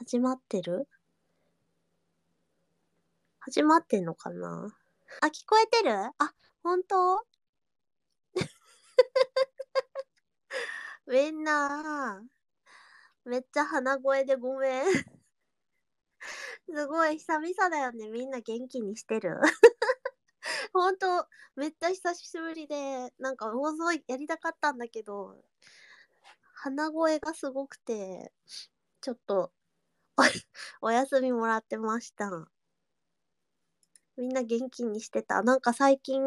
始まってる始まってんのかなあ、聞こえてるあ、本当 みんな、めっちゃ鼻声でごめんすごい、久々だよね。みんな元気にしてる 本当めっちゃ久しぶりで、なんか大勢やりたかったんだけど、鼻声がすごくて、ちょっと お休みもらってました。みんな元気にしてた。なんか最近、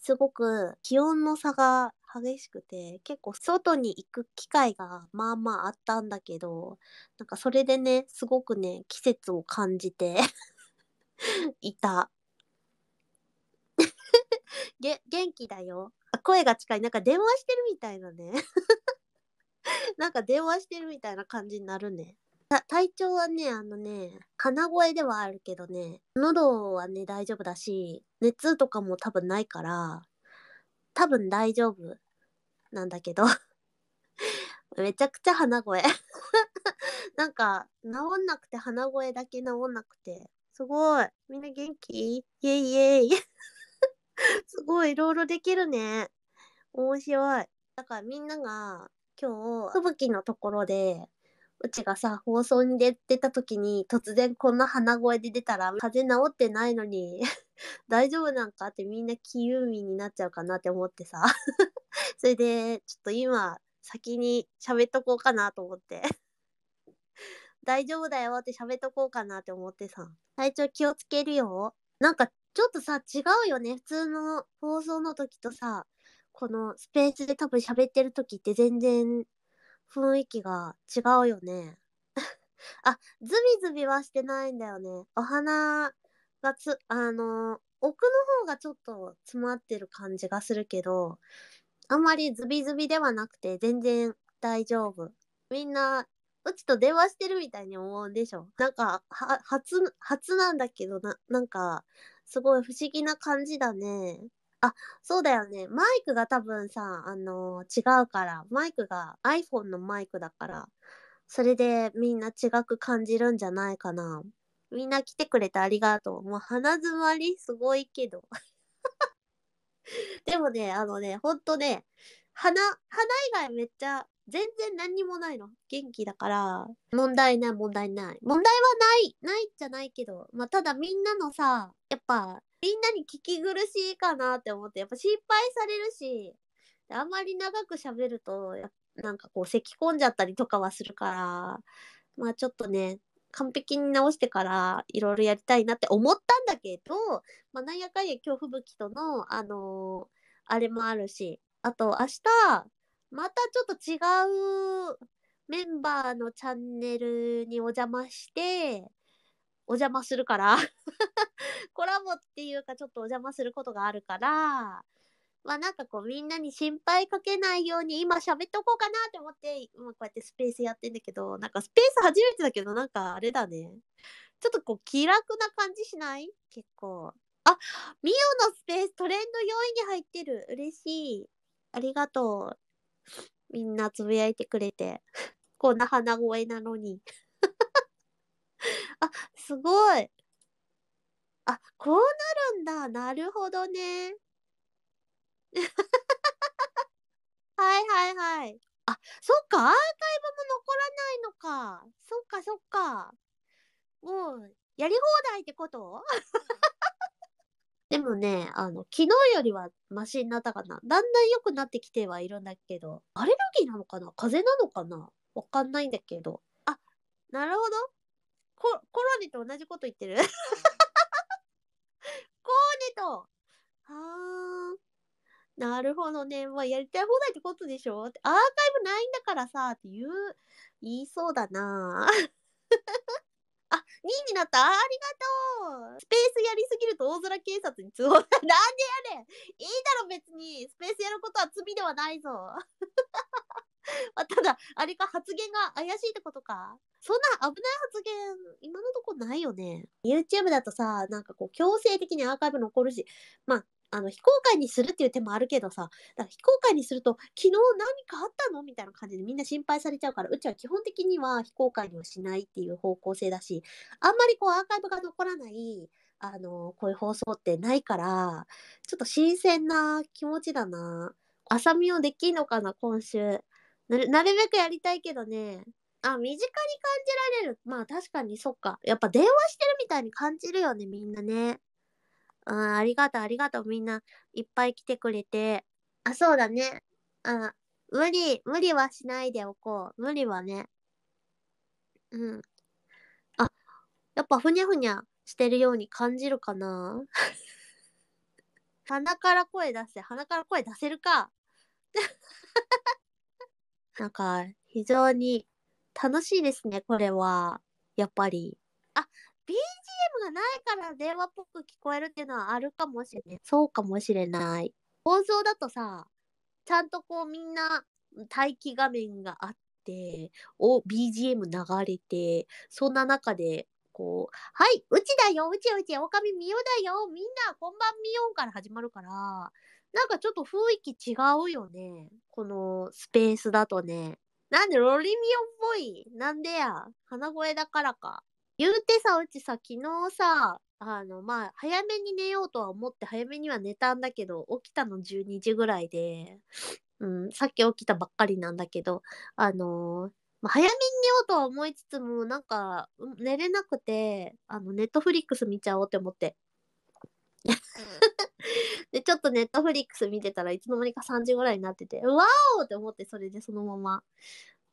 すごく気温の差が激しくて、結構外に行く機会がまあまああったんだけど、なんかそれでね、すごくね、季節を感じて いた。げ、元気だよ。声が近い。なんか電話してるみたいだね。なんか電話してるみたいな感じになるね。体調はね、あのね、鼻声ではあるけどね、喉はね、大丈夫だし、熱とかも多分ないから、多分大丈夫なんだけど、めちゃくちゃ鼻声 なんか、治んなくて鼻声だけ治んなくて、すごい。みんな元気イェイイェイ。すごい、いろいろできるね。面白い。だからみんなが今日、吹雪のところでうちがさ、放送に出てた時に突然こんな鼻声で出たら、風邪治ってないのに 大丈夫なんかってみんな気有味になっちゃうかなって思ってさ それで、ちょっと今、先に喋っとこうかなと思って 大丈夫だよって喋っとこうかなって思ってさ。体調気をつけるよ。なんか、ちょっとさ、違うよね。普通の放送の時とさ、このスペースで多分喋ってる時って全然雰囲気が違うよね。あ、ズビズビはしてないんだよね。お花がつ、あの、奥の方がちょっと詰まってる感じがするけど、あんまりズビズビではなくて全然大丈夫。みんな、うちと電話してるみたいに思うんでしょなんか、は、初、初なんだけど、な、なんか、すごい不思議な感じだね。あ、そうだよね。マイクが多分さ、あのー、違うから、マイクが iPhone のマイクだから、それでみんな違く感じるんじゃないかな。みんな来てくれてありがとう。もう鼻づまりすごいけど。でもね、あのね、ほんとね、鼻、鼻以外めっちゃ全然何にもないの。元気だから、問題ない問題ない。問題はない、ないじゃないけど、まあただみんなのさ、やっぱみんなに聞き苦しいかなって思って、やっぱ心配されるし、あんまり長く喋ると、なんかこう咳込んじゃったりとかはするから、まあちょっとね、完璧に直してからいろいろやりたいなって思ったんだけど、まあ、なんやかんや今日吹雪との、あのー、あれもあるし、あと明日、またちょっと違うメンバーのチャンネルにお邪魔して、お邪魔するから コラボっていうかちょっとお邪魔することがあるから、まあなんかこうみんなに心配かけないように今喋っとこうかなって思って、今こうやってスペースやってんだけど、なんかスペース初めてだけどなんかあれだね。ちょっとこう気楽な感じしない結構。あ、ミオのスペーストレンド4位に入ってる。嬉しい。ありがとう。みんなつぶやいてくれて、こんな鼻声なのに。あ、すごい。あ、こうなるんだ。なるほどね。はいはいはい。あ、そっか。アーカイブも残らないのか。そっかそっか。もう、やり放題ってことでもね、あの、昨日よりはマシになったかな。だんだん良くなってきてはいるんだけど、アレルギーなのかな風邪なのかなわかんないんだけど。あ、なるほど。ココロネと同じこと言ってる コーネと。あー。なるほどね。まあ、やりたい放題ってことでしょアーカイブないんだからさ、って言う、言いそうだな2位になったありがとうスペースやりすぎると大空警察に通報 なんでやねんいいだろ別にスペースやることは罪ではないぞ あただ、あれか、発言が怪しいってことか。そんな危ない発言、今のとこないよね。YouTube だとさ、なんかこう、強制的にアーカイブ残るし、まあ、あの非公開にするっていう手もあるけどさだから非公開にすると昨日何かあったのみたいな感じでみんな心配されちゃうからうちは基本的には非公開にはしないっていう方向性だしあんまりこうアーカイブが残らないあのこういう放送ってないからちょっと新鮮な気持ちだな浅見をできんのかな今週なるなるべくやりたいけどねあ、身近に感じられる。まあ確かにそっか。やっぱ電話してるみたいに感じるよね、みんなね。うん、ありがとう、ありがとう。みんないっぱい来てくれて。あ、そうだね。うん。無理、無理はしないでおこう。無理はね。うん。あ、やっぱふにゃふにゃしてるように感じるかな 鼻から声出せ。鼻から声出せるか。なんか、非常に楽しいですね、これは。やっぱり。あ、がないから電話っぽく聞こえるっていうのはあるかもしれない。そうかもしれない。放送だとさ、ちゃんとこうみんな待機画面があって、お、BGM 流れて、そんな中で、こう、はい、うちだよ、うちうち、おかみみよだよ、みんな、こんばんみよん」から始まるから、なんかちょっと雰囲気違うよね。このスペースだとね。なんでロリミオっぽいなんでや鼻声だからか。言うてさ、うちさ、昨日さ、あの、まあ、早めに寝ようとは思って、早めには寝たんだけど、起きたの12時ぐらいで、うん、さっき起きたばっかりなんだけど、あのー、まあ、早めに寝ようとは思いつつも、なんか、寝れなくて、あの、ネットフリックス見ちゃおうって思って。で、ちょっとネットフリックス見てたらいつの間にか3時ぐらいになってて、うわおって思って、それでそのまま、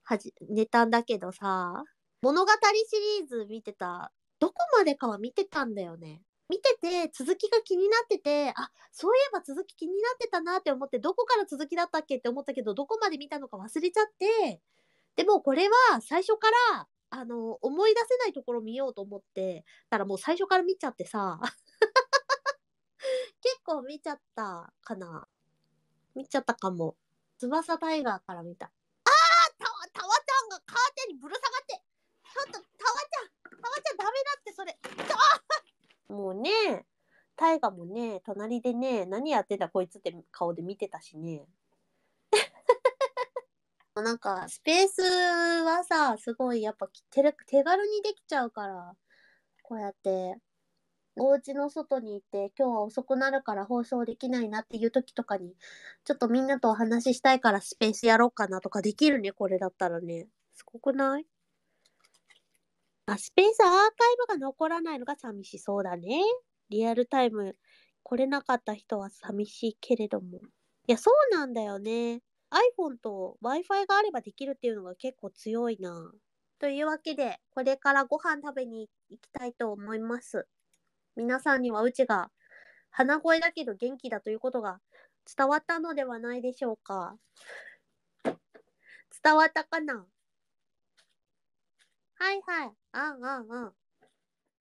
はじ、寝たんだけどさ、物語シリーズ見てた、どこまでかは見てたんだよね。見てて続きが気になっててあそういえば続き気になってたなって思ってどこから続きだったっけって思ったけどどこまで見たのか忘れちゃってでもこれは最初からあの思い出せないところ見ようと思ってたらもう最初から見ちゃってさ 結構見ちゃったかな見ちゃったかも翼タイガーから見たあーたわたわちゃんがカーテンにぶら下がってょっと、たわちゃん、たワちゃんダメだって、それ。もうね、大河もね、隣でね、何やってたこいつって顔で見てたしね。なんか、スペースはさ、すごいやっぱ手手軽にできちゃうから、こうやって、お家の外にいて、今日は遅くなるから放送できないなっていう時とかに、ちょっとみんなとお話ししたいからスペースやろうかなとかできるね、これだったらね。すごくないあ、スペースアーカイブが残らないのが寂しそうだね。リアルタイム来れなかった人は寂しいけれども。いや、そうなんだよね。iPhone と Wi-Fi があればできるっていうのが結構強いな。というわけで、これからご飯食べに行きたいと思います。皆さんにはうちが鼻声だけど元気だということが伝わったのではないでしょうか。伝わったかなはいはい。うんうんうん。